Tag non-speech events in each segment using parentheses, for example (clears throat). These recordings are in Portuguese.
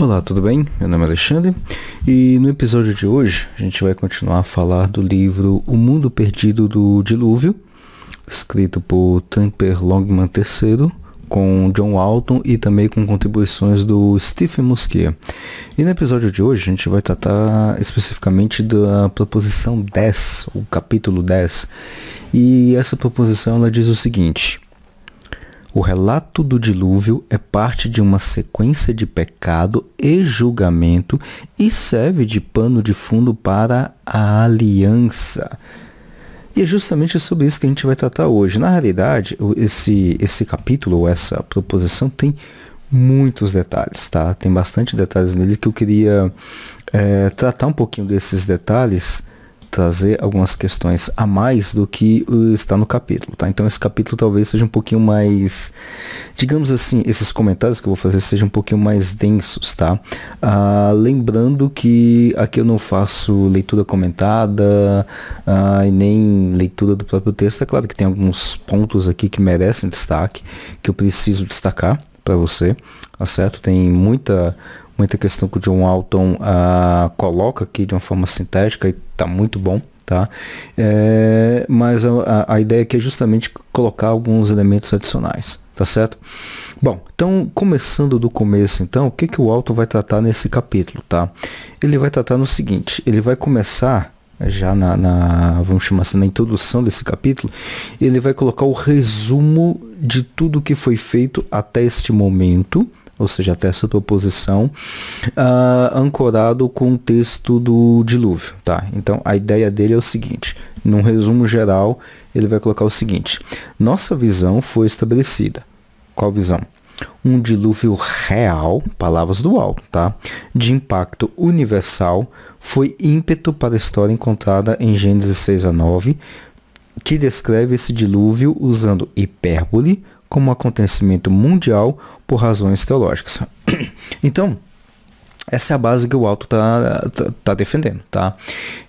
Olá, tudo bem? Meu nome é Alexandre e no episódio de hoje a gente vai continuar a falar do livro O Mundo Perdido do Dilúvio, escrito por Temper Longman III, com John Walton e também com contribuições do Stephen Musquier. E no episódio de hoje a gente vai tratar especificamente da proposição 10, o capítulo 10. E essa proposição ela diz o seguinte: o relato do dilúvio é parte de uma sequência de pecado e julgamento e serve de pano de fundo para a aliança. E é justamente sobre isso que a gente vai tratar hoje. Na realidade, esse, esse capítulo, ou essa proposição, tem muitos detalhes, tá? Tem bastante detalhes nele que eu queria é, tratar um pouquinho desses detalhes trazer algumas questões a mais do que eh, está no capítulo, tá? Então esse capítulo talvez seja um pouquinho mais, digamos assim, esses comentários que eu vou fazer sejam um pouquinho mais densos, tá? Ah, lembrando que aqui eu não faço leitura comentada ah, e nem leitura do próprio texto. É claro que tem alguns pontos aqui que merecem destaque, que eu preciso destacar para você, tá certo? Tem muita muita questão que o John Walton uh, coloca aqui de uma forma sintética e tá muito bom. Tá? É, mas a, a ideia aqui é justamente colocar alguns elementos adicionais, tá certo? Bom, então começando do começo, então, o que, que o Alto vai tratar nesse capítulo, tá? Ele vai tratar no seguinte, ele vai começar já na, na, vamos chamar assim, na introdução desse capítulo, ele vai colocar o resumo de tudo que foi feito até este momento, ou seja, até essa proposição, uh, ah, ancorado com o texto do dilúvio, tá? Então a ideia dele é o seguinte, num resumo geral, ele vai colocar o seguinte, nossa visão foi estabelecida. Qual visão? Um dilúvio real, palavras do alto, tá? De impacto universal foi ímpeto para a história encontrada em Gênesis 6 a 9, que descreve esse dilúvio usando hipérbole, como acontecimento mundial por razões teológicas. (clears throat) Então, essa é a base que o Alto está tá, tá defendendo, tá?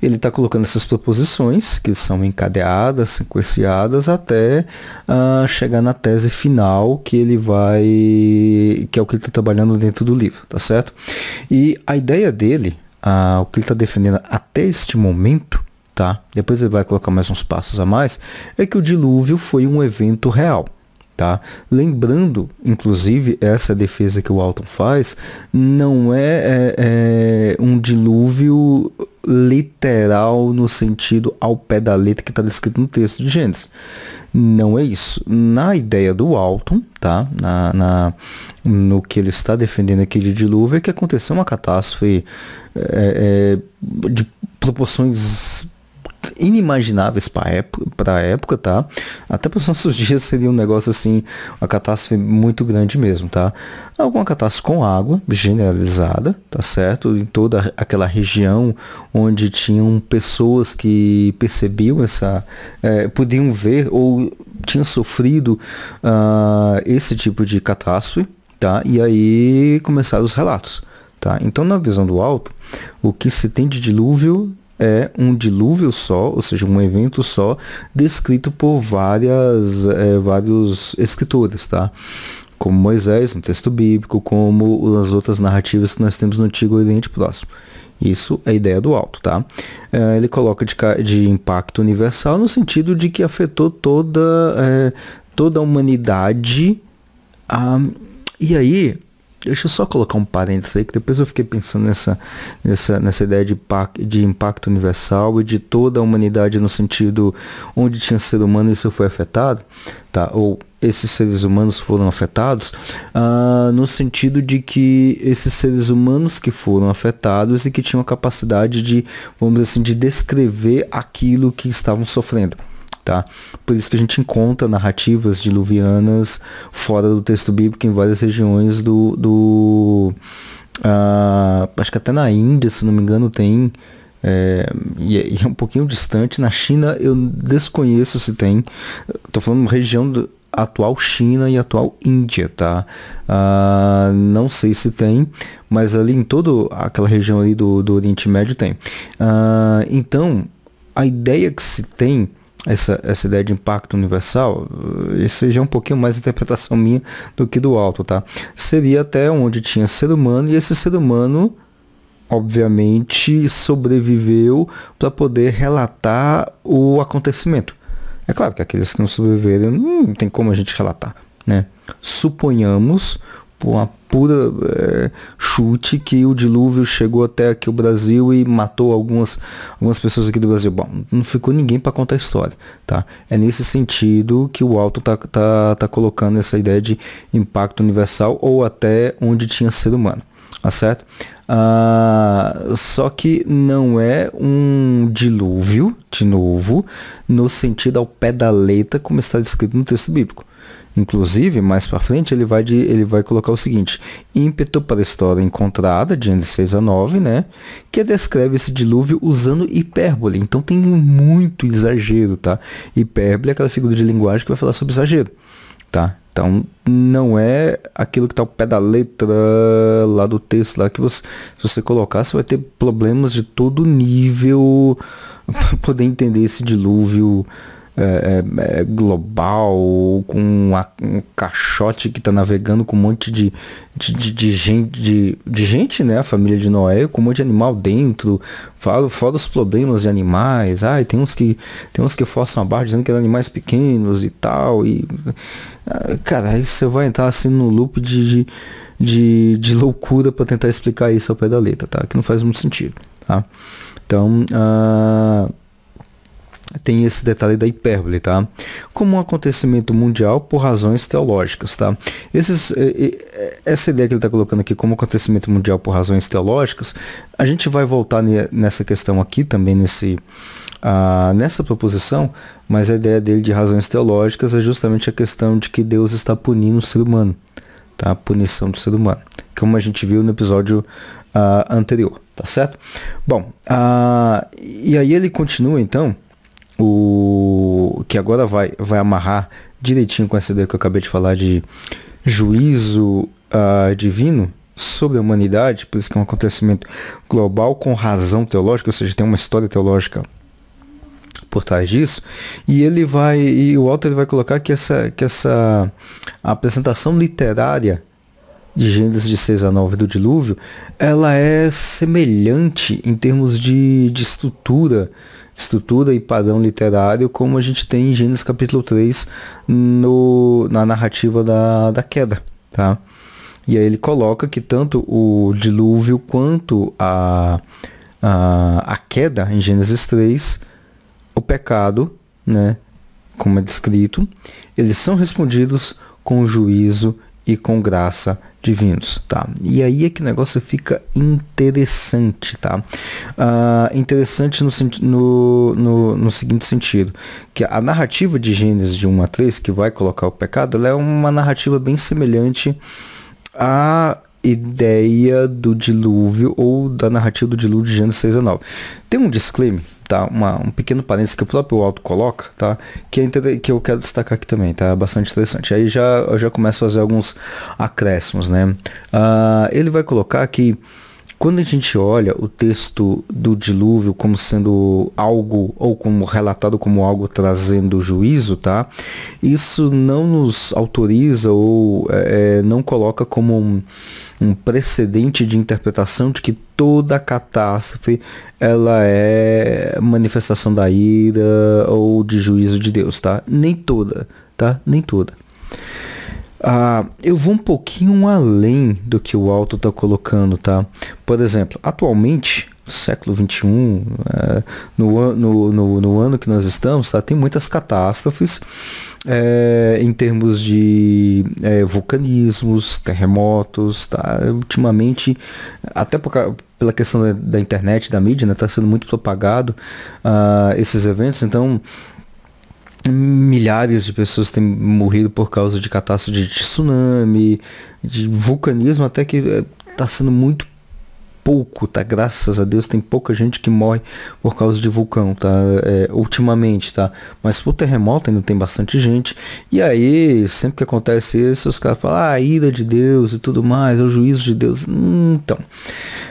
Ele está colocando essas proposições, que são encadeadas, sequenciadas, até uh, chegar na tese final que ele vai... que é o que ele está trabalhando dentro do livro, tá certo? E a ideia dele, uh, o que ele está defendendo até este momento, tá? Depois ele vai colocar mais uns passos a mais, é que o dilúvio foi um evento real, Tá? Lembrando, inclusive, essa defesa que o Alton faz não é, é, é um dilúvio literal no sentido ao pé da letra que está descrito no texto de Gênesis. Não é isso. Na ideia do Alton, tá? na, na no que ele está defendendo aqui de dilúvio, é que aconteceu uma catástrofe é, é de proporções inimagináveis para época, época, tá? Até para os nossos (laughs) dias seria um negócio assim, uma catástrofe muito grande mesmo, tá? Alguma catástrofe com água generalizada, tá certo? Em toda aquela região onde tinham pessoas que percebiam essa, é, podiam ver ou tinham sofrido uh, esse tipo de catástrofe, tá? E aí começaram os relatos. Tá? Então, na visão do alto, o que se tem de dilúvio é um dilúvio só, ou seja, um evento só, descrito por várias, é, vários escritores, tá? Como Moisés no texto bíblico, como as outras narrativas que nós temos no Antigo Oriente Próximo. Isso é a ideia do alto, tá? É, ele coloca de, de, impacto universal no sentido de que afetou toda, é, toda a humanidade. Ah, e aí, Deixa eu só colocar um parênteses aí, que depois eu fiquei pensando nessa, nessa, nessa ideia de, de impacto universal e de toda a humanidade no sentido onde tinha ser humano isso foi afetado, tá? Ou esses seres humanos foram afetados, uh, no sentido de que esses seres humanos que foram afetados e que tinham a capacidade de, vamos dizer assim, de descrever aquilo que estavam sofrendo tá? Por isso que a gente encontra narrativas diluvianas fora do texto bíblico em várias regiões do... do uh, acho que até na Índia, se não me engano, tem... É, e, é, e, é, um pouquinho distante. Na China eu desconheço se tem. Tô falando região do, atual China e atual Índia, tá? Ah, não sei se tem, mas ali em toda aquela região ali do, do Oriente Médio tem. Ah, então, a ideia que se tem essa, essa ideia de impacto universal, isso já é um pouquinho mais interpretação minha do que do alto, tá? Seria até onde tinha ser humano e esse ser humano, obviamente, sobreviveu para poder relatar o acontecimento. É claro que aqueles que não sobreviveram não tem como a gente relatar, né? Suponhamos, por uma pura é, chute que o dilúvio chegou até aqui o Brasil e matou algumas, algumas pessoas aqui do Brasil. Bom, não ficou ninguém para contar a história, tá? É nesse sentido que o alto tá, tá, tá colocando essa ideia de impacto universal ou até onde tinha ser humano, tá certo? Ah, só que não é um dilúvio, de novo, no sentido ao pé da letra como está descrito no texto bíblico. Inclusive, mais para frente, ele vai, de, ele vai colocar o seguinte, ímpeto para a história encontrada, de 6 a 9, né? Que descreve esse dilúvio usando hipérbole. Então tem muito exagero, tá? Hipérbole é aquela figura de linguagem que vai falar sobre exagero, tá? Então, não é aquilo que está ao pé da letra lá do texto lá que você, se você colocar, você vai ter problemas de todo nível (laughs) para poder entender esse dilúvio é, é, é, global, com uma, um caixote que está navegando com um monte de, de, de, de gente, de, de, gente, né? A família de Noé, com um monte de animal dentro. Falo, fora os problemas de animais. Ai, tem uns que tem uns que forçam a barra dizendo que eram animais pequenos e tal. E, cara, aí você vai entrar assim no loop de, de, de loucura para tentar explicar isso ao pé da letra, tá? Que não faz muito sentido, tá? Então, uh, tem esse detalhe da hipérbole, tá? Como um acontecimento mundial por razões teológicas, tá? Esses, eh, eh, eh, essa ideia que ele está colocando aqui como acontecimento mundial por razões teológicas, a gente vai voltar nessa questão aqui também nesse ah, nessa proposição, mas a ideia dele de razões teológicas é justamente a questão de que Deus está punindo o ser humano, tá? A punição do ser humano, como a gente viu no episódio ah, anterior, tá certo? Bom, ah, e aí ele continua então o que agora vai, vai amarrar direitinho com essa ideia que eu acabei de falar de juízo uh, divino sobre a humanidade, por isso que é um acontecimento global com razão teológica, ou seja, tem uma história teológica por trás disso, e ele vai, e o Walter vai colocar que essa, que essa apresentação literária de Gênesis de 6 a 9 do dilúvio, ela é semelhante em termos de, de estrutura estrutura e padrão literário como a gente tem em Gênesis capítulo 3 no, na narrativa da, da queda. Tá? E aí ele coloca que tanto o dilúvio quanto a, a, a queda em Gênesis 3, o pecado, né, como é descrito, eles são respondidos com juízo e com graça divinos, tá? E aí é que o negócio fica interessante, tá? Uh, interessante no, no, no, no, seguinte sentido, que a narrativa de Gênesis de 1 a 3, que vai colocar o pecado, ela é uma narrativa bem semelhante à ideia do dilúvio ou da narrativa do dilúvio de Gênesis 6 a 9. Tem um disclaimer tá? Uma, um pequeno parênteses que o próprio Alto coloca, tá? Que, é que eu quero destacar aqui também, tá? É bastante interessante. Aí já, eu já começo a fazer alguns acréscimos, né? Uh, ele vai colocar que quando a gente olha o texto do dilúvio como sendo algo, ou como relatado como algo trazendo juízo, tá? Isso não nos autoriza ou é, é, não coloca como um, um precedente de interpretação de que toda catástrofe ela é manifestação da ira ou de juízo de Deus, tá? Nem toda, tá? Nem toda. Ah, eu vou um pouquinho além do que o alto está colocando, tá? Por exemplo, atualmente, século XXI, é, no, no, no, no, ano que nós estamos, tá? tem muitas catástrofes é, em termos de é, vulcanismos, terremotos, tá? ultimamente, até por, pela questão da, da, internet, da mídia, está né? sendo muito propagado uh, esses eventos, então milhares de pessoas têm morrido por causa de catástrofe de tsunami, de vulcanismo, até que está eh, sendo muito pouco, tá? Graças a Deus tem pouca gente que morre por causa de vulcão, tá? É, ultimamente, tá? Mas por terremoto ainda tem bastante gente. E aí, sempre que acontece isso, os caras falam, ah, a ira de Deus e tudo mais, é o juízo de Deus. Então,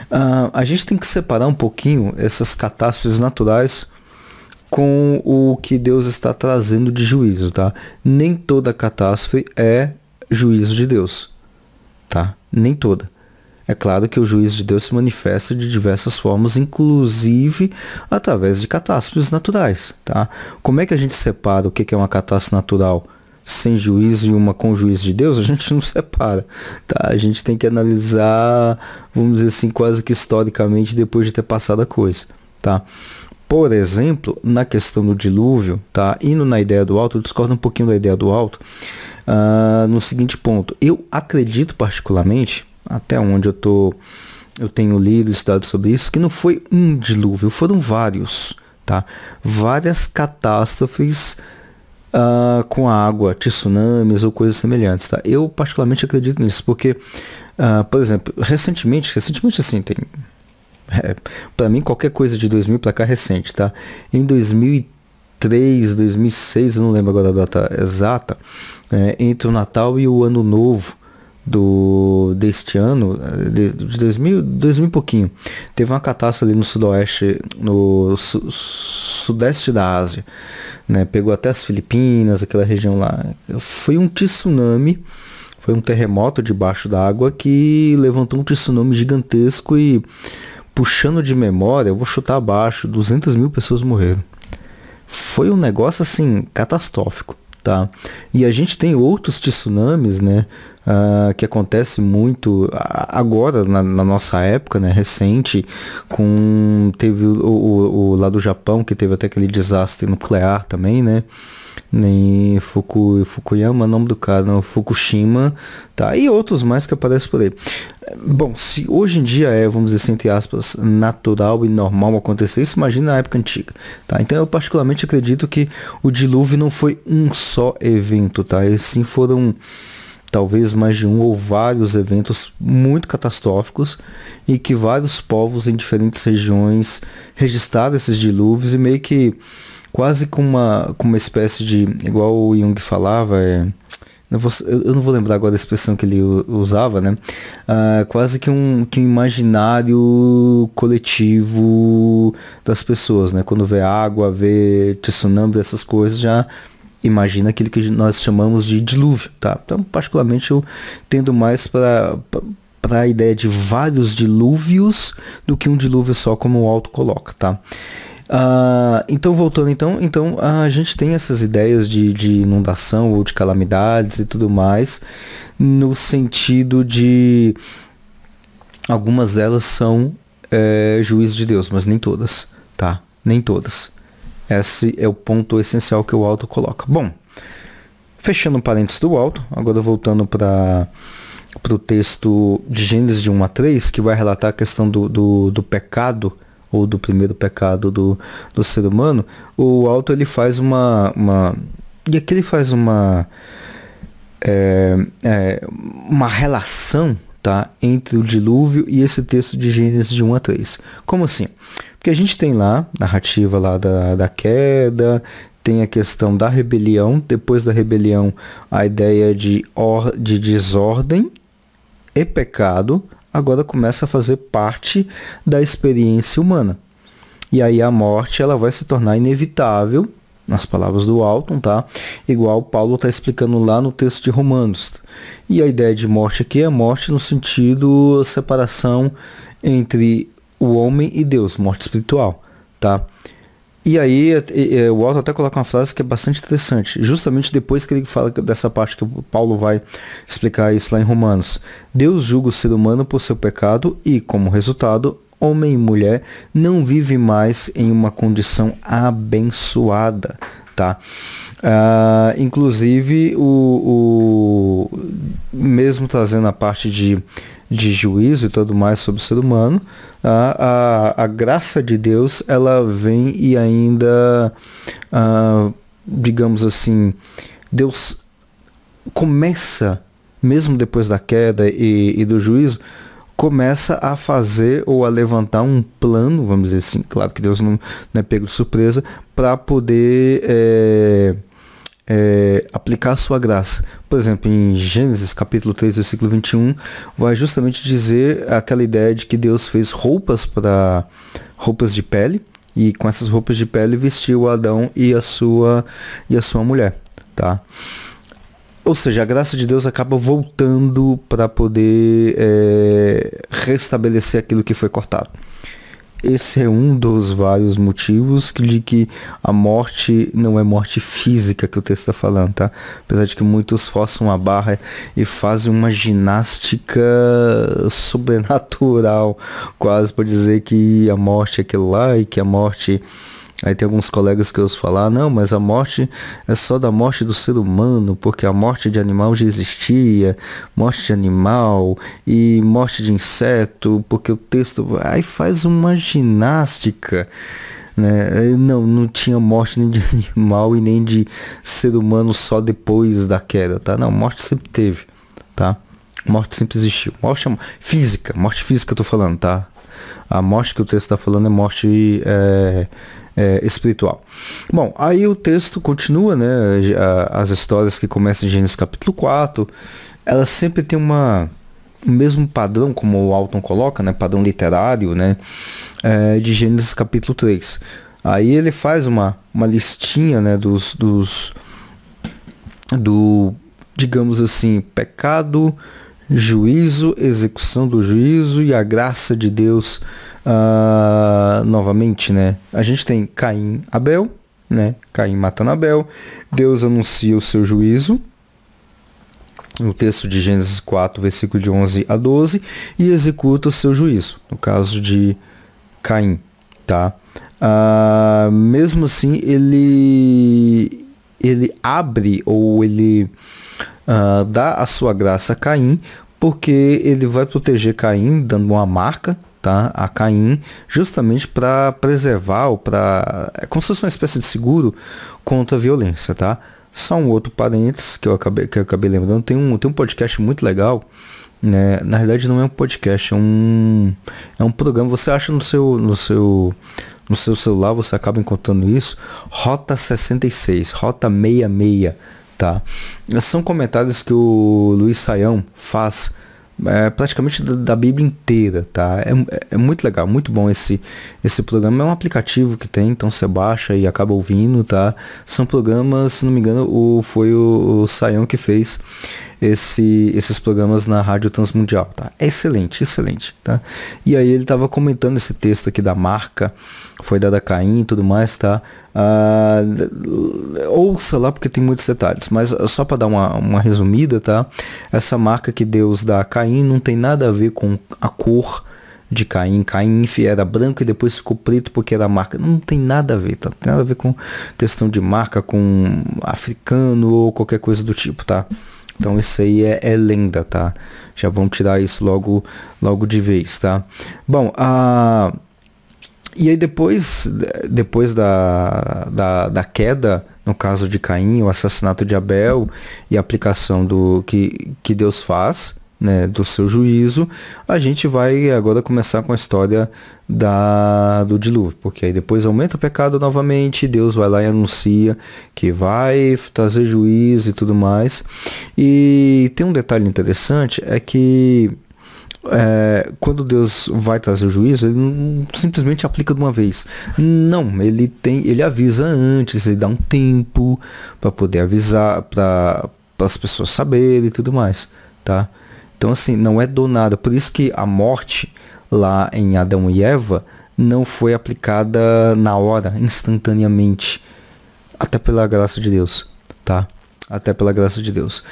uh, a gente tem que separar um pouquinho essas catástrofes naturais com o que Deus está trazendo de juízo, tá? Nem toda catástrofe é juízo de Deus, tá? Nem toda. É claro que o juízo de Deus se manifesta de diversas formas, inclusive através de catástrofes naturais, tá? Como é que a gente separa o que é uma catástrofe natural? sem juízo e uma com juízo de Deus, a gente não (laughs) separa. Tá? A gente tem que analisar, vamos dizer assim, quase que historicamente depois de ter passado a coisa. Tá? por exemplo, na questão do dilúvio, tá? Indo na ideia do alto, eu discordo um pouquinho da ideia do alto, uh, no seguinte ponto. Eu acredito particularmente, até onde eu tô, eu tenho lido, estudado sobre isso, que não foi um dilúvio, foram vários, tá? Várias catástrofes uh, com a água, tsunamis ou coisas semelhantes, tá? Eu particularmente acredito nisso, porque, uh, por exemplo, recentemente, recentemente assim, tem é, para mim, qualquer coisa de 2000 para cá é recente, tá? Em 2003, 2006, eu não lembro agora a data exata, é, entre o Natal e o Ano Novo do deste ano, é, de, de 2000, 2000 e pouquinho, teve uma catástrofe ali no sudoeste, no su, sudeste da Ásia, né? Pegou até as Filipinas, aquela região lá. Foi um tsunami, foi um terremoto debaixo da água que levantou um tsunami gigantesco e puxando de memória, eu vou chutar abaixo, 200 mil pessoas morreram. Foi um negócio assim catastrófico, tá? E a gente tem outros tsunamis, né? uh, que acontece muito agora, na, na, nossa época, né, recente, com teve o, o, o, lá do Japão, que teve até aquele desastre nuclear também, né? nem Fuku, Fukuyama, nome do cara, não, Fukushima, tá? E outros mais que aparecem por aí. Bom, se hoje em dia é, vamos dizer assim, entre aspas, natural e normal acontecer isso, imagina a época antiga, tá? Então eu particularmente acredito que o dilúvio não foi um só evento, tá? E sim foram talvez mais de um ou vários eventos muito catastróficos e que vários povos em diferentes regiões registraram esses dilúvios e meio que quase com uma, com uma espécie de. igual o Jung falava, é, eu, vou, eu não vou lembrar agora a expressão que ele usava, né? Ah, quase que um, que um imaginário coletivo das pessoas, né? Quando vê água, vê tsunami, essas coisas, já imagina aquilo que nós chamamos de dilúvio, tá? Então, particularmente eu tendo mais para para a ideia de vários dilúvios do que um dilúvio só como o alto coloca, tá? Uh, então voltando então, então a gente tem essas ideias de, de, inundação ou de calamidades e tudo mais no sentido de algumas delas são é, eh, juízo de Deus, mas nem todas, tá? Nem todas. Esse é o ponto essencial que o alto coloca. Bom, fechando o parênteses do alto, agora voltando para para o texto de Gênesis de 1 a 3, que vai relatar a questão do, do, do pecado, ou do primeiro pecado do, do ser humano, o alto ele faz uma, uma e aqui ele faz uma é, é, uma relação tá, entre o dilúvio e esse texto de Gênesis de 1 a 3. Como assim? Porque a gente tem lá, narrativa lá da, da queda, tem a questão da rebelião, depois da rebelião a ideia de, or, de desordem e pecado, agora começa a fazer parte da experiência humana. E aí a morte ela vai se tornar inevitável, nas palavras do Alton, tá? Igual Paulo está explicando lá no texto de Romanos. E a ideia de morte aqui é morte no sentido separação entre o homem e Deus, morte espiritual, tá? E aí o Alto até coloca uma frase que é bastante interessante, justamente depois que ele fala dessa parte que Paulo vai explicar isso lá em Romanos. Deus julga o ser humano por seu pecado e, como resultado, homem e mulher não vivem mais em uma condição abençoada, tá? Uh, inclusive o, o mesmo trazendo a parte de de juízo e tudo mais sobre o ser humano, a, a, a graça de Deus ela vem e ainda, ah, digamos assim, Deus começa, mesmo depois da queda e, e do juízo, começa a fazer ou a levantar um plano, vamos dizer assim, claro que Deus não, não é pego de surpresa, para poder eh, é, aplicar a sua graça. Por exemplo, em Gênesis capítulo 3, versículo 21, vai justamente dizer aquela ideia de que Deus fez roupas para roupas de pele e com essas roupas de pele vestiu Adão e a sua e a sua mulher, tá? Ou seja, a graça de Deus acaba voltando para poder é, restabelecer aquilo que foi cortado. Esse é um dos vários motivos de que a morte não é morte física que o texto está falando, tá? Apesar de que muitos forçam a barra e fazem uma ginástica sobrenatural, quase por dizer que a morte é aquilo lá e que a morte Aí tem alguns colegas que ousam falar, não, mas a morte é só da morte do ser humano, porque a morte de animal já existia, morte de animal e morte de inseto, porque o texto. Aí faz uma ginástica. Né? Não, não tinha morte nem de (laughs) animal e nem de ser humano só depois da queda, tá? Não, morte sempre teve, tá? Morte sempre existiu. Morte é... física, morte física eu tô falando, tá? A morte que o texto está falando é morte é é, espiritual. Bom, aí o texto continua, né? As histórias que começam em Gênesis capítulo 4, elas sempre têm uma o mesmo padrão, como o Alton coloca, né? Padrão literário, né? É, de Gênesis capítulo 3. Aí ele faz uma, uma listinha, né? Dos, dos... Do, digamos assim, pecado, juízo, execução do juízo e a graça de Deus Uh, novamente, né? A gente tem Caim, Abel, né? Caim matando Abel. Deus anuncia o seu juízo. No texto de Gênesis 4, versículo de 11 a 12. E executa o seu juízo. No caso de Caim, tá? Uh, mesmo assim, ele, ele abre ou ele uh, dá a sua graça a Caim, porque ele vai proteger Caim, dando uma marca tá? a Caim, justamente para preservar, para é como se fosse uma espécie de seguro contra a violência. Tá? Só um outro parênteses que eu acabei, que eu acabei lembrando, tem um, tem um podcast muito legal né? Na realidade não é um podcast, é um é um programa. Você acha no seu no seu no seu celular, você acaba encontrando isso, Rota 66, Rota 66, tá? São comentários que o Luiz Saião faz é, praticamente da, da, Bíblia inteira, tá? É, é muito legal, muito bom esse, esse programa. É um aplicativo que tem, então você baixa e acaba ouvindo, tá? São programas, se não me engano, o, foi o, o Sayão que fez esse, esses programas na Rádio Transmundial. Tá? É excelente, excelente. Tá? E aí ele estava comentando esse texto aqui da marca, foi dada a Caim e tudo mais, tá? Ah, ouça lá porque tem muitos detalhes, mas ah, só para dar uma, uma resumida, tá? Essa marca que Deus dá a Caim não tem nada a ver com a cor de Caim. Caim era branco e depois ficou preto porque era marca. Não tem nada a ver, tá? Não tem nada a ver com questão de marca, com africano ou qualquer coisa do tipo, tá? Então isso aí é, é, lenda, tá? Já vamos tirar isso logo, logo de vez, tá? Bom, a... E aí depois, depois da, da, da queda, no caso de Caim, o assassinato de Abel e a aplicação do que, que Deus faz, né, do seu juízo, a gente vai agora começar com a história da, do dilúvio, porque aí depois aumenta o pecado novamente, Deus vai lá e anuncia que vai trazer juízo e tudo mais. E tem um detalhe interessante, é que é, quando Deus vai trazer o juízo, ele não simplesmente aplica de uma vez. Não, ele tem, ele avisa antes, ele dá um tempo para poder avisar, para as pessoas saberem e tudo mais, tá? Então, assim, não é do nada. Por isso que a morte lá em Adão e Eva não foi aplicada na hora, instantaneamente. Até pela graça de Deus, tá? Até pela graça de Deus.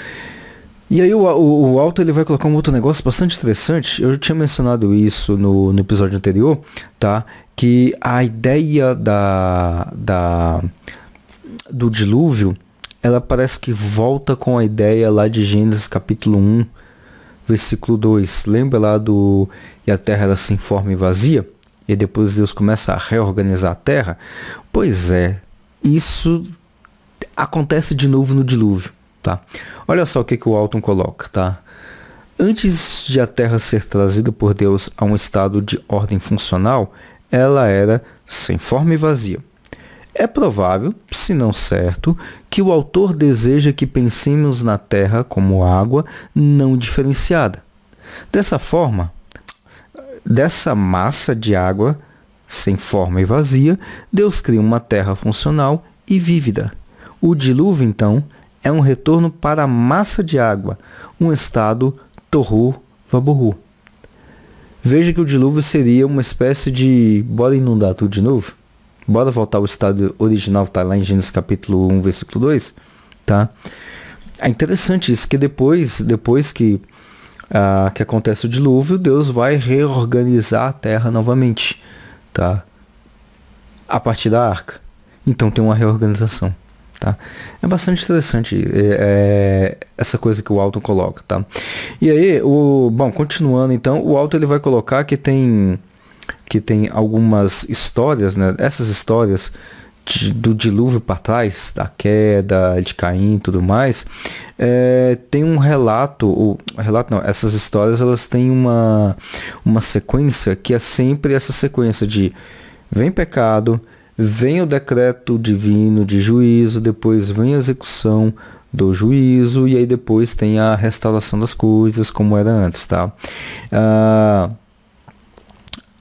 E aí o, o, o Alto ele vai colocar um outro negócio bastante interessante. Eu já tinha mencionado isso no, no episódio anterior, tá? Que a ideia da, da do dilúvio, ela parece que volta com a ideia lá de Gênesis capítulo 1, versículo 2, lembra lá do e a terra era sem forma e vazia? E depois Deus começa a reorganizar a terra? Pois é, isso acontece de novo no dilúvio, tá? Olha só o que, que o Alton coloca, tá? Antes de a terra ser trazida por Deus a um estado de ordem funcional, ela era sem forma e vazia. É provável se não certo, que o autor deseja que pensemos na terra como água não diferenciada. Dessa forma, dessa massa de água sem forma e vazia, Deus cria uma terra funcional e vívida. O dilúvio, então, é um retorno para a massa de água, um estado torru vaburru. Veja que o dilúvio seria uma espécie de. Bora inundar tudo de novo? Bora voltar ao estado original, tá lá em Gênesis capítulo 1, versículo 2, tá? É interessante isso, que depois, depois que, ah, que acontece o dilúvio, Deus vai reorganizar a terra novamente, tá? A partir da arca. Então tem uma reorganização. Tá? É bastante interessante é, é, essa coisa que o Alto coloca, tá? E aí, o bom, continuando então, o Alto ele vai colocar que tem que tem algumas histórias, né? Essas histórias de, do dilúvio para trás, da queda, de Caim e tudo mais, é, tem um relato, ou, relato não, essas histórias elas têm uma, uma sequência que é sempre essa sequência de vem pecado, vem o decreto divino de juízo, depois vem a execução do juízo e aí depois tem a restauração das coisas como era antes, tá? Uh,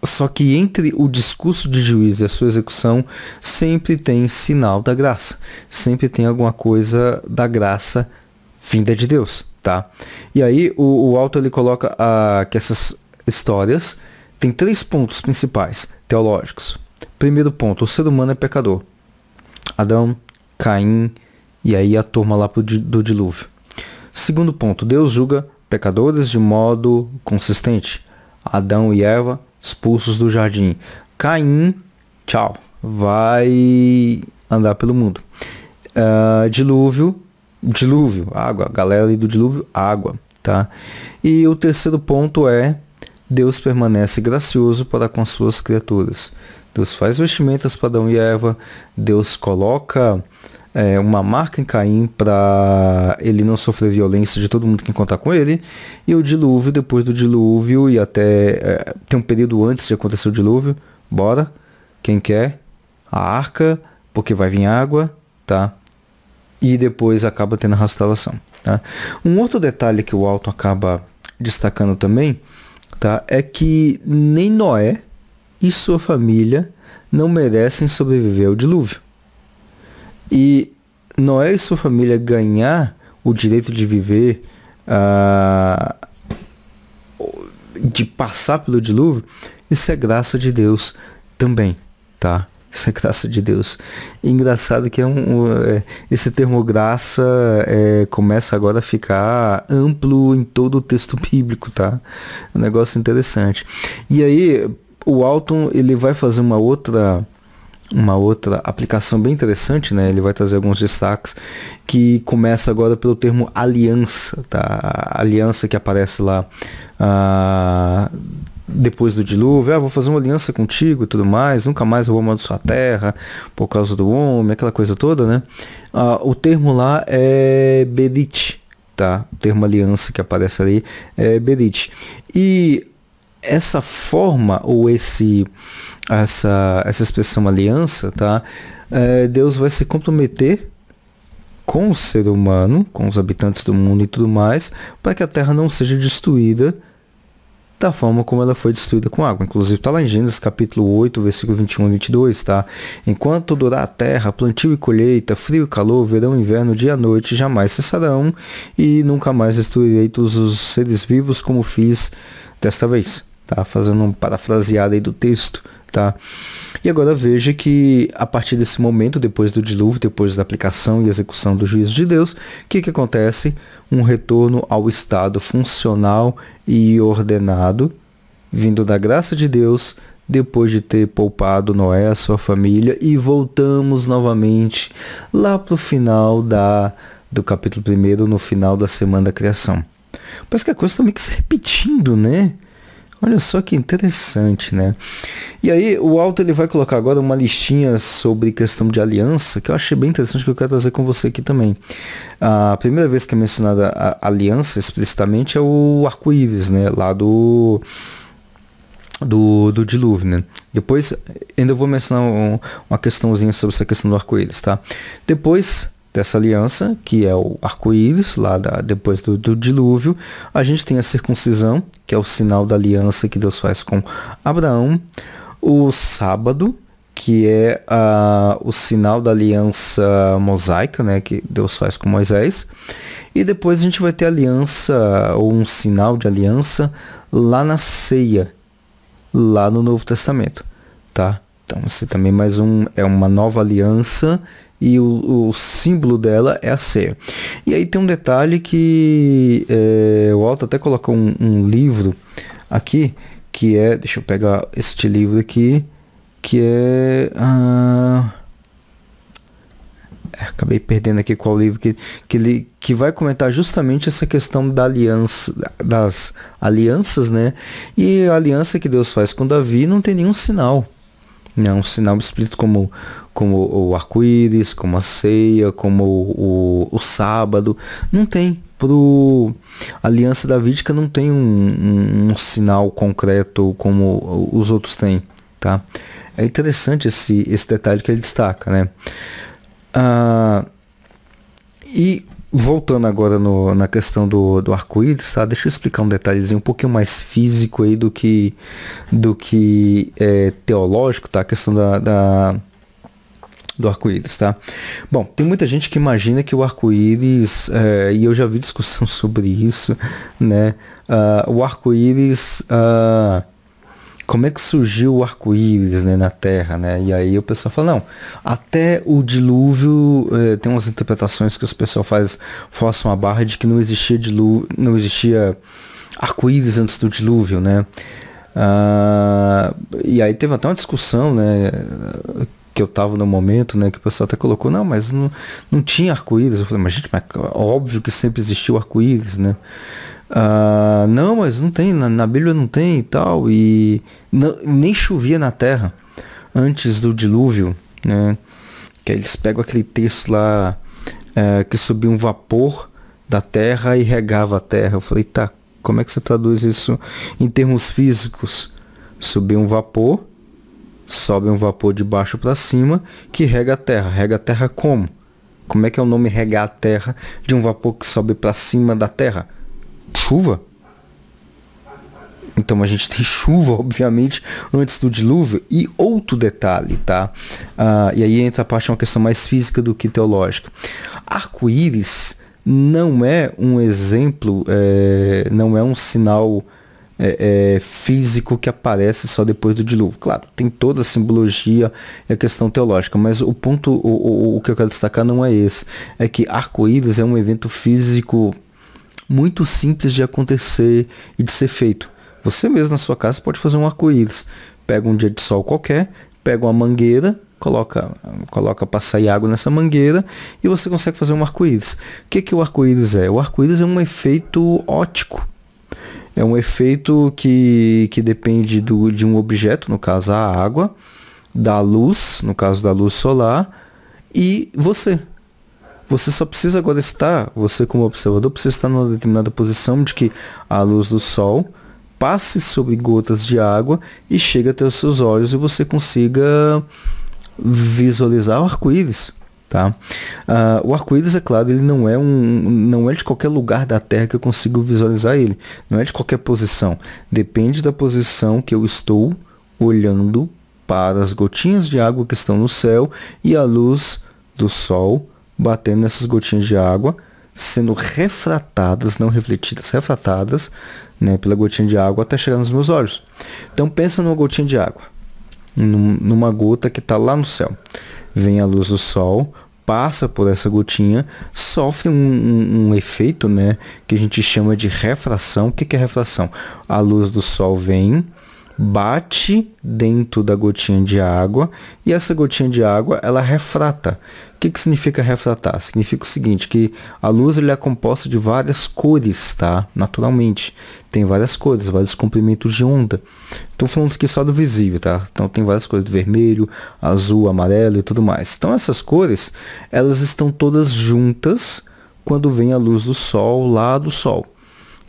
só que entre o discurso de juiz e a sua execução sempre tem sinal da graça, sempre tem alguma coisa da graça vinda de Deus, tá? E aí o, o autor ele coloca ah, que essas histórias têm três pontos principais teológicos. Primeiro ponto, o ser humano é pecador. Adão, Caim e aí a turma lá pro, do dilúvio. Segundo ponto, Deus julga pecadores de modo consistente. Adão e Eva expulsos do jardim. Caim, tchau, vai andar pelo mundo. Uh, dilúvio, dilúvio, água. Galera ali do dilúvio, água, tá? E o terceiro ponto é Deus permanece gracioso para com suas criaturas. Deus faz vestimentas para Adão e Eva. Deus coloca é, uma marca em Caim para ele não sofrer violência de todo mundo que encontrar com ele. E o dilúvio, depois do dilúvio e até é, tem um período antes de acontecer o dilúvio, bora, quem quer, a arca, porque vai vir água, tá? E depois acaba tendo a restauração. Tá? Um outro detalhe que o Alto acaba destacando também tá? é que nem Noé e sua família não merecem sobreviver ao dilúvio. E Noé e sua família ganhar o direito de viver, uh, de passar pelo dilúvio, isso é graça de Deus também, tá? Isso é graça de Deus. E engraçado que é um, um é, esse termo graça é, começa agora a ficar amplo em todo o texto bíblico, tá? Um negócio interessante. E aí, o Alton ele vai fazer uma outra uma outra aplicação bem interessante, né? Ele vai trazer alguns destaques que começa agora pelo termo aliança, tá? A aliança que aparece lá ah, depois do dilúvio, ah, vou fazer uma aliança contigo e tudo mais, nunca mais vou amar sua terra por causa do homem, aquela coisa toda, né? Ah, o termo lá é berit, tá? O termo aliança que aparece ali é berit. E essa forma ou esse essa, essa expressão aliança, tá? É, Deus vai se comprometer com o ser humano, com os habitantes do mundo e tudo mais, para que a terra não seja destruída da forma como ela foi destruída com água. Inclusive está lá em Gênesis capítulo 8, versículo 21 e 22, tá? Enquanto durar a terra, plantio e colheita, frio e calor, verão e inverno, dia e noite, jamais cessarão e nunca mais destruirei todos os seres vivos como fiz desta vez tá? Fazendo um parafraseado aí do texto, tá? E agora veja que a partir desse momento, depois do dilúvio, depois da aplicação e execução do juízo de Deus, o que, que acontece? Um retorno ao estado funcional e ordenado, vindo da graça de Deus, depois de ter poupado Noé, a sua família, e voltamos novamente lá para o final da, do capítulo 1, no final da semana da criação. Parece que a coisa está meio que se repetindo, né? Olha só que interessante, né? E aí o Alto ele vai colocar agora uma listinha sobre questão de aliança que eu achei bem interessante que eu quero trazer com você aqui também. A primeira vez que é mencionada a aliança explicitamente é o arco-íris, né? Lá do do, do dilúvio, né? Depois ainda vou mencionar um, uma questãozinha sobre essa questão do arco-íris, tá? Depois dessa aliança, que é o arco-íris, lá da, depois do, do, dilúvio. A gente tem a circuncisão, que é o sinal da aliança que Deus faz com Abraão. O sábado, que é uh, o sinal da aliança mosaica, né, que Deus faz com Moisés. E depois a gente vai ter aliança, ou um sinal de aliança, lá na ceia, lá no Novo Testamento. Tá? Então, esse também é mais um, é uma nova aliança e o, o, símbolo dela é a C. E aí tem um detalhe que é, o Alto até colocou um, um, livro aqui, que é, deixa eu pegar este livro aqui, que é, ah, é acabei perdendo aqui qual livro que, que ele que vai comentar justamente essa questão da aliança das alianças, né? E a aliança que Deus faz com Davi não tem nenhum sinal, né? Um sinal explícito como como o arco-íris, como a ceia, como o, o, o sábado. Não tem. Para a Aliança Davídica não tem um, um, um sinal concreto como os outros têm. Tá? É interessante esse, esse detalhe que ele destaca. Né? Ah, e voltando agora no, na questão do, do arco-íris, tá? Deixa eu explicar um detalhezinho um pouquinho mais físico aí do que do que é, teológico, tá? A questão da, da, do arco-íris, tá? Bom, tem muita gente que imagina que o arco-íris, é, e eu já vi discussão (laughs) sobre isso, né? Uh, o arco-íris. Uh, como é que surgiu o arco-íris né, na Terra, né? E aí o pessoal fala, não, até o dilúvio, eh, tem umas interpretações que os pessoal faz, forçam a barra de que não existia dilúvio, não existia arco-íris antes do dilúvio, né? Ah, e aí teve até uma discussão, né? que eu tava no momento, né? Que o pessoal até colocou, não, mas não, não tinha arco-íris. Eu falei, mas gente, mas óbvio que sempre existiu arco-íris, né? Ah, não, mas não tem, na, na Bíblia não tem e tal. E não, nem chovia na terra antes do dilúvio, né? Que eles pegam aquele texto lá é, que subiu um vapor da terra e regava a terra. Eu falei, tá, como é que você traduz isso em termos físicos? Subiu um vapor Sobe um vapor de baixo para cima que rega a terra. Rega a terra como? Como é que é o nome regar a terra de um vapor que sobe para cima da terra? Chuva? Então a gente tem (laughs) chuva, obviamente, antes do dilúvio. E outro detalhe, tá? Ah, e aí entra a parte uma questão mais física do que teológica. Arco-íris não é um exemplo, é, não é um sinal é, é, físico que aparece só depois do dilúvio. Claro, tem toda a simbologia e a questão teológica, mas o ponto, o, o, o que eu quero destacar não é esse. É que arco-íris é um evento físico muito simples de acontecer e de ser feito. Você mesmo na sua casa pode fazer um arco-íris. Pega um dia de sol qualquer, pega uma mangueira, coloca, coloca passar água nessa mangueira e você consegue fazer um arco-íris. O que, que o arco-íris é? O arco-íris é um efeito ótico. É um efeito que, que depende do, de um objeto, no caso a água, da luz, no caso da luz solar, e você. Você só precisa agora estar, você como observador, precisa estar numa determinada posição de que a luz do sol passe sobre gotas de água e chegue até os seus olhos e você consiga visualizar o arco-íris tá? Uh, o arco-íris, é claro, ele não é um, não é de qualquer lugar da Terra que eu consigo visualizar ele. Não é de qualquer posição. Depende da posição que eu estou olhando para as gotinhas de água que estão no céu e a luz do sol batendo nessas gotinhas de água, sendo refratadas, não refletidas, refratadas, né, pela gotinha de água até chegar nos meus olhos. Então pensa numa gotinha de água, num, numa gota que está lá no céu vem a luz do sol, passa por essa gotinha, sofre um, um, um, efeito, né, que a gente chama de refração. O que, que é refração? A luz do sol vem, bate dentro da gotinha de água e essa gotinha de água ela refrata. O que, que significa refratar? Significa o seguinte, que a luz ele é composta de várias cores, tá? Naturalmente. Tem várias cores, vários comprimentos de onda. Estou falando aqui só do visível, tá? Então tem várias cores, vermelho, azul, amarelo e tudo mais. Então essas cores, elas estão todas juntas quando vem a luz do sol lá do sol.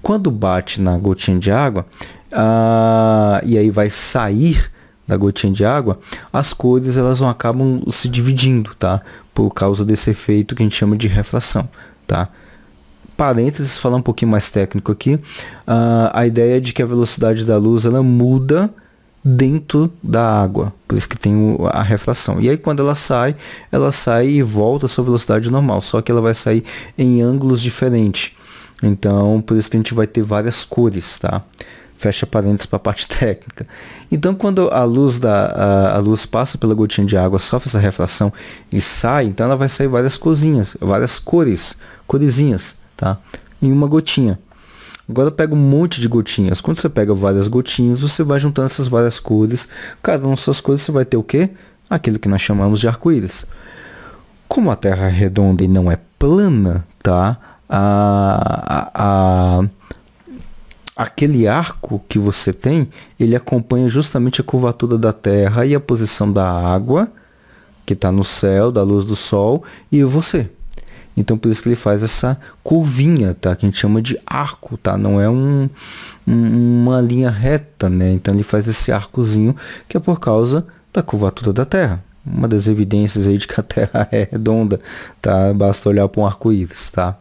Quando bate na gotinha de água, ah, e aí vai sair da gotinha de água, as cores elas vão acabam se dividindo, tá? Por causa desse efeito que a gente chama de refração, tá? Parênteses, falar um pouquinho mais técnico aqui, ah, a ideia é de que a velocidade da luz ela muda dentro da água, por isso que tem a refração. E aí quando ela sai, ela sai e volta à sua velocidade normal, só que ela vai sair em ângulos diferentes. Então, por isso que a gente vai ter várias cores, tá? fecha parênteses para a parte (laughs) técnica. Então, quando a luz, da, a, a, luz passa pela gotinha de água, sofre essa refração e sai, então ela vai sair várias cozinhas, várias cores, coresinhas, tá? Em uma gotinha. Agora pega um monte de gotinhas. Quando você pega várias gotinhas, você vai juntando essas várias cores. Cada uma dessas cores você vai ter o quê? Aquilo que nós chamamos de arco-íris. Como a Terra é redonda e não é plana, tá? a, a, a aquele arco que você tem, ele acompanha justamente a curvatura da Terra e a posição da água que está no céu, da luz do sol e você. Então por isso que ele faz essa curvinha, tá? Que a gente chama de arco, tá? Não é um, um, uma linha reta, né? Então ele faz esse arcozinho que é por causa da curvatura da Terra uma das evidências aí de que a Terra (laughs) é redonda, tá? Basta olhar para um arco-íris, tá?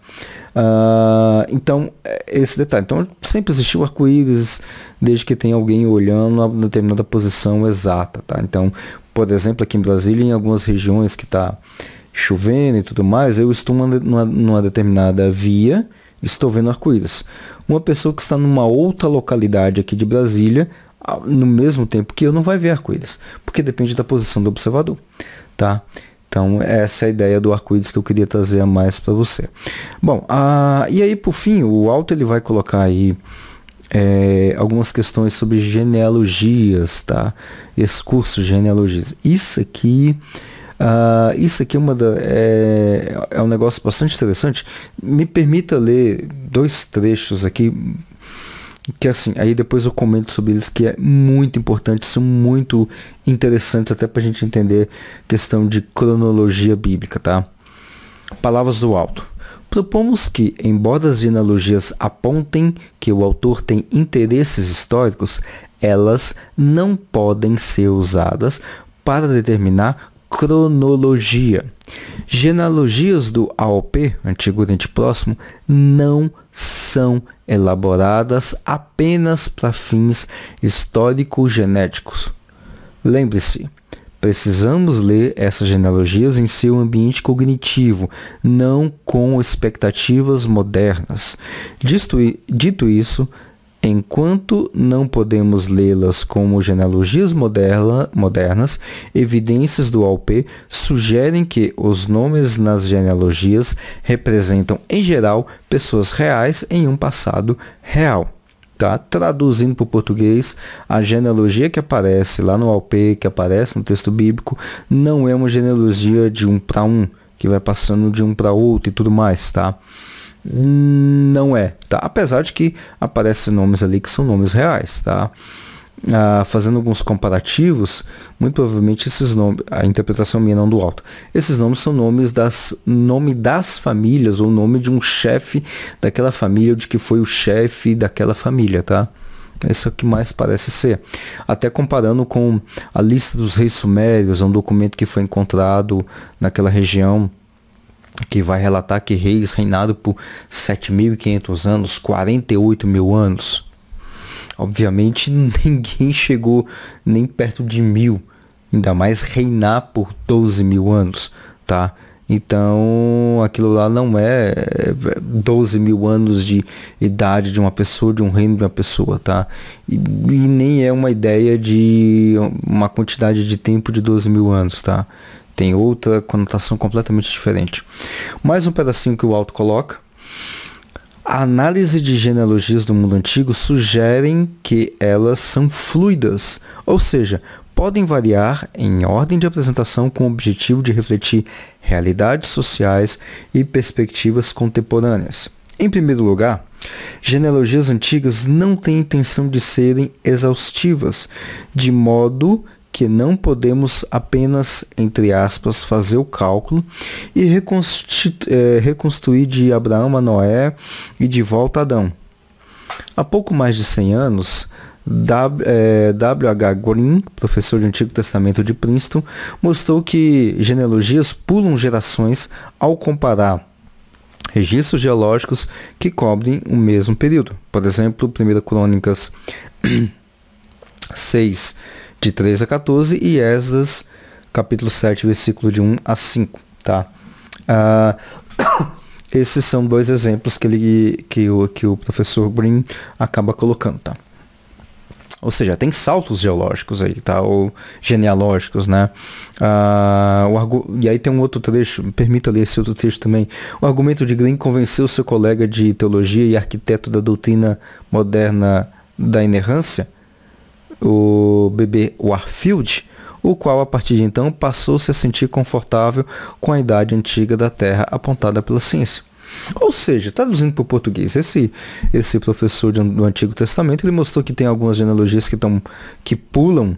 Uh, então, é, esse detalhe. Então, sempre existiu arco-íris desde que tem alguém olhando a determinada posição exata, tá? Então, por exemplo, aqui em Brasília, em algumas regiões que está chovendo e tudo mais, eu estou numa, numa determinada via, estou vendo arco-íris. Uma pessoa que está numa outra localidade aqui de Brasília no mesmo tempo que eu não vai ver arco-íris, porque depende da posição do observador, tá? Então essa é a ideia do arco-íris que eu queria trazer a mais para você. Bom, a, e aí por fim o alto ele vai colocar aí é, algumas questões sobre genealogias, tá? Esse curso genealogias. Isso aqui Uh, isso aqui é, uma da, é, é um negócio bastante interessante. Me permita ler dois trechos aqui que assim, aí depois eu comento sobre eles que é muito importante, são muito interessantes até para a gente entender questão de cronologia bíblica, tá? Palavras do alto. Propomos que, embora as genealogias apontem que o autor tem interesses históricos, elas não podem ser usadas para determinar cronologia. Genealogias do AOP, Antigo Oriente Próximo, não são elaboradas apenas para fins histórico-genéticos. Lembre-se, precisamos ler essas genealogias em seu ambiente cognitivo, não com expectativas modernas. Dito isso, Enquanto não podemos lê-las como genealogias moderna, modernas, evidências do AUP sugerem que os nomes nas genealogias representam, em geral, pessoas reais em um passado real. Tá? Traduzindo para o português, a genealogia que aparece lá no AUP, que aparece no texto bíblico, não é uma genealogia de um para um, que vai passando de um para outro e tudo mais, tá? não é, tá? Apesar de que aparecem nomes ali que são nomes reais, tá? Ah, fazendo alguns comparativos, muito provavelmente esses nomes, a interpretação minha não do alto, esses nomes são nomes das, nome das famílias ou nome de um chefe daquela família ou de que foi o chefe daquela família, tá? Esse é o que mais parece ser. Até comparando com a lista dos reis sumérios, é um documento que foi encontrado naquela região que vai relatar que reis reinaram por 7.500 anos, 48 mil anos. Obviamente (laughs) ninguém chegou nem perto de mil, ainda mais reinar por 12 mil anos, tá? Então aquilo lá não é 12 é, mil anos de idade de uma pessoa, de um reino de uma pessoa, tá? E, e nem é uma ideia de uma quantidade de tempo de 12 mil anos, tá? tem outra conotação completamente diferente. Mais um pedacinho que o Alto coloca. A análise de genealogias do mundo antigo sugerem que elas são fluidas, ou seja, podem variar em ordem de apresentação com o objetivo de refletir realidades sociais e perspectivas contemporâneas. Em primeiro lugar, genealogias antigas não têm intenção de serem exaustivas, de modo que não podemos apenas, entre aspas, fazer o cálculo e eh, reconstruir de Abraão a Noé e de volta a Adão. Há pouco mais de 100 anos, W.H. Eh, Green, professor de Antigo Testamento de Princeton, mostrou que genealogias pulam gerações ao comparar registros geológicos que cobrem o mesmo período. Por exemplo, 1 Crônicas 6, (clears throat) de 3 a 14, e Esdras, capítulo 7, versículo de 1 a 5. Tá? Ah, (coughs) esses são dois exemplos que, ele, que, o, que o professor Green acaba colocando. Tá? Ou seja, tem saltos geológicos aí, tá? Ou genealógicos, né? Ah, o argu... E aí tem um outro trecho, permita ler esse outro trecho também. O argumento de Green convenceu seu colega de teologia e arquiteto da doutrina moderna da inerrância, o bebê Warfield, o qual a partir de então passou-se a sentir confortável com a idade antiga da Terra apontada pela ciência. Ou seja, traduzindo para o português, esse, esse professor de, do Antigo Testamento ele mostrou que tem algumas genealogias que, tão, que pulam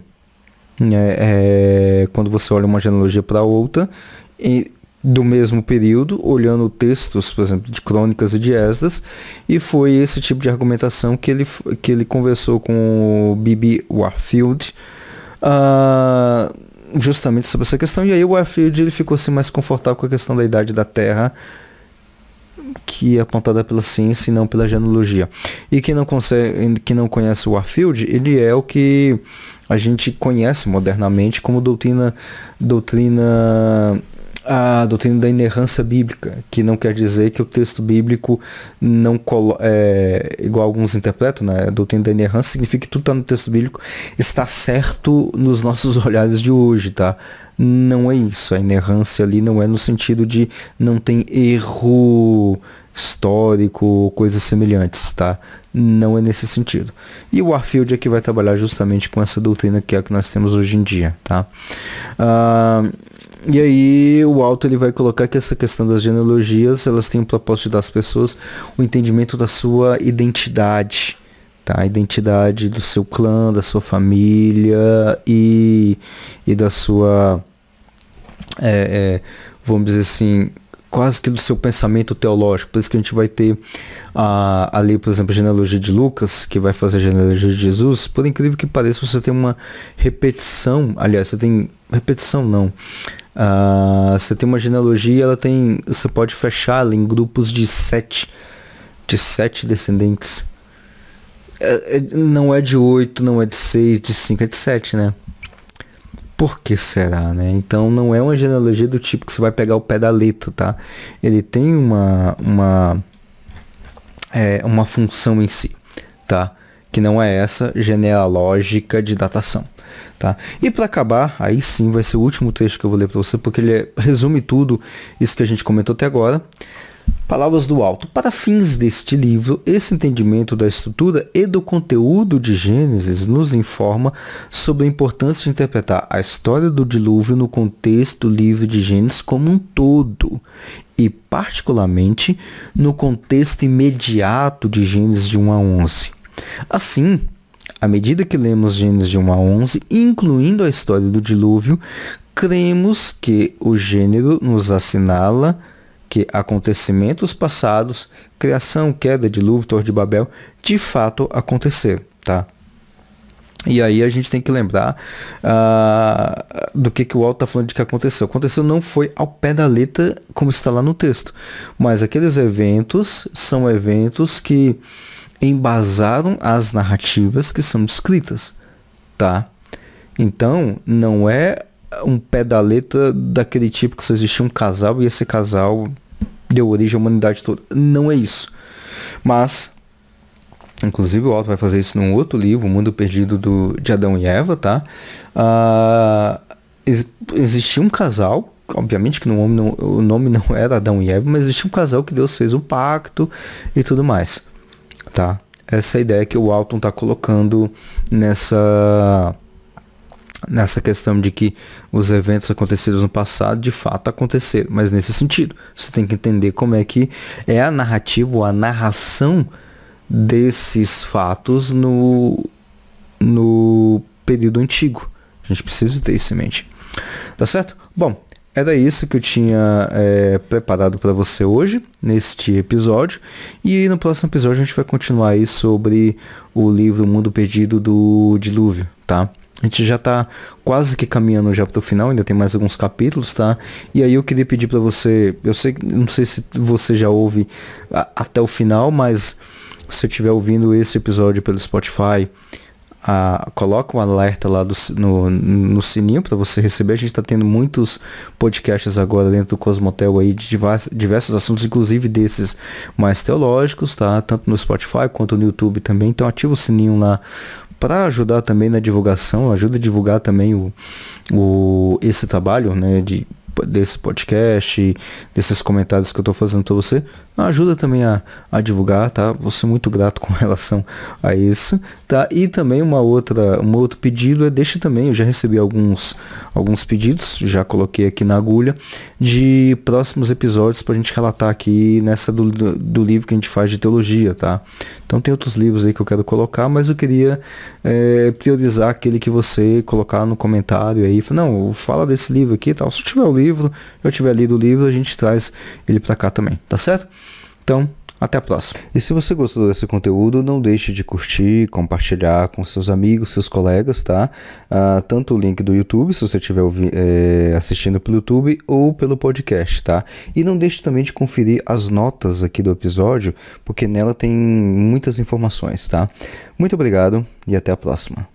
é, é, quando você olha uma genealogia para outra e do mesmo período, olhando textos, por exemplo, de Crônicas e de Esdras, e foi esse tipo de argumentação que ele, que ele conversou com o Bibi Warfield, uh, justamente sobre essa questão, e aí o Warfield ele ficou assim, mais confortável com a questão da idade da Terra, que é apontada pela ciência e não pela genealogia. E quem não, consegue, quem não conhece o Warfield, ele é o que a gente conhece modernamente como doutrina, doutrina a doutrina da inerrância bíblica, que não quer dizer que o texto bíblico não é igual alguns interpretam, né? A doutrina da inerrância significa que tudo está no texto bíblico está certo nos nossos (laughs) olhares de hoje, tá? Não é isso. A inerrância ali não é no sentido de não tem erro histórico ou coisas semelhantes, tá? Não é nesse sentido. E o Warfield é que vai trabalhar justamente com essa doutrina que é a que nós temos hoje em dia, tá? Ah, e aí o alto ele vai colocar que essa questão das genealogias, elas têm o propósito de dar às pessoas o entendimento da sua identidade, tá? A identidade do seu clã, da sua família e, e da sua, é, é, vamos dizer assim, quase que do seu pensamento teológico. Por isso que a gente vai ter ah, ali, por exemplo, a genealogia de Lucas, que vai fazer a genealogia de Jesus. Por incrível que pareça, você tem uma repetição, aliás, você tem repetição não. Uh, você tem uma genealogia, ela tem, você pode fechá-la em grupos de sete, de sete descendentes. É, é, não é de oito, não é de seis, de cinco, é de sete, né? Por que será, né? Então não é uma genealogia do tipo que você vai pegar o pé da letra, tá? Ele tem uma uma é, uma função em si, tá? Que não é essa genealógica de datação. Tá? E para acabar, aí sim vai ser o último trecho que eu vou ler para você, porque ele é, resume tudo isso que a gente comentou até agora. Palavras do alto. Para fins deste livro, esse entendimento da estrutura e do conteúdo de Gênesis nos informa sobre a importância de interpretar a história do dilúvio no contexto livre de Gênesis como um todo e, particularmente, no contexto imediato de Gênesis de 1 a 11. Assim, à medida que lemos Gênesis de 1 a 11, incluindo a história do dilúvio, cremos que o gênero nos assinala que acontecimentos passados, criação, queda, dilúvio, Torre de Babel, de fato aconteceram, tá? E aí a gente tem que lembrar uh, do que, que o Alto está falando de que aconteceu. Aconteceu não foi ao pé da letra como está lá no texto, mas aqueles eventos são eventos que embasaram as narrativas que são descritas, tá? Então, não é um pé da letra daquele tipo que só existia um casal e esse casal deu origem à humanidade toda. Não é isso. Mas, inclusive o Otto vai fazer isso num outro livro, O Mundo Perdido do, de Adão e Eva, tá? Uh, ex existia um casal obviamente que no nome o nome não era Adão e Eva, mas existia um casal que Deus fez um pacto e tudo mais tá? Essa é ideia que o Alton está colocando nessa nessa questão de que os eventos acontecidos no passado de fato aconteceram, mas nesse sentido, você tem que entender como é que é a narrativa, ou a narração desses fatos no no período antigo. A gente precisa ter isso em mente. Tá certo? Bom, era isso que eu tinha é, preparado para você hoje, neste episódio. E no próximo episódio a gente vai continuar aí sobre o livro Mundo Perdido do Dilúvio, tá? A gente já está quase que caminhando já para o final, ainda tem mais alguns capítulos, tá? E aí eu queria pedir para você, eu sei, não sei se você já ouve a, até o final, mas se você estiver ouvindo esse episódio pelo Spotify, a, coloca um alerta lá do, no, no sininho para você receber. A gente está tendo muitos podcasts agora dentro do Cosmotel aí de divas, diversos assuntos, inclusive desses mais teológicos, tá? Tanto no Spotify quanto no YouTube também. Então ativa o sininho lá para ajudar também na divulgação, ajuda a divulgar também o, o esse trabalho, né? De desse podcast, desses comentários que eu estou fazendo para você, ajuda também a, a divulgar, tá? Vou ser muito grato com (laughs) relação a isso, tá? E também uma outra, um outro pedido é deixe também, eu já recebi alguns, alguns pedidos, já coloquei aqui na agulha, de próximos episódios para a gente relatar aqui nessa do, do, do, livro que a gente faz de teologia, tá? Então tem outros livros aí que eu quero colocar, mas eu queria é, priorizar aquele que você colocar no comentário aí, não, fala desse livro aqui, tal. Se tiver o livro livro, eu tiver lido o livro, a gente traz ele para cá também, tá certo? Então, até a próxima. E se você gostou desse conteúdo, não deixe de curtir, compartilhar com seus amigos, seus colegas, tá? Ah, tanto o link do YouTube, se você estiver é, assistindo pelo YouTube, ou pelo podcast, tá? E não deixe também de conferir as notas aqui do episódio, porque nela tem muitas informações, tá? Muito obrigado e até a próxima.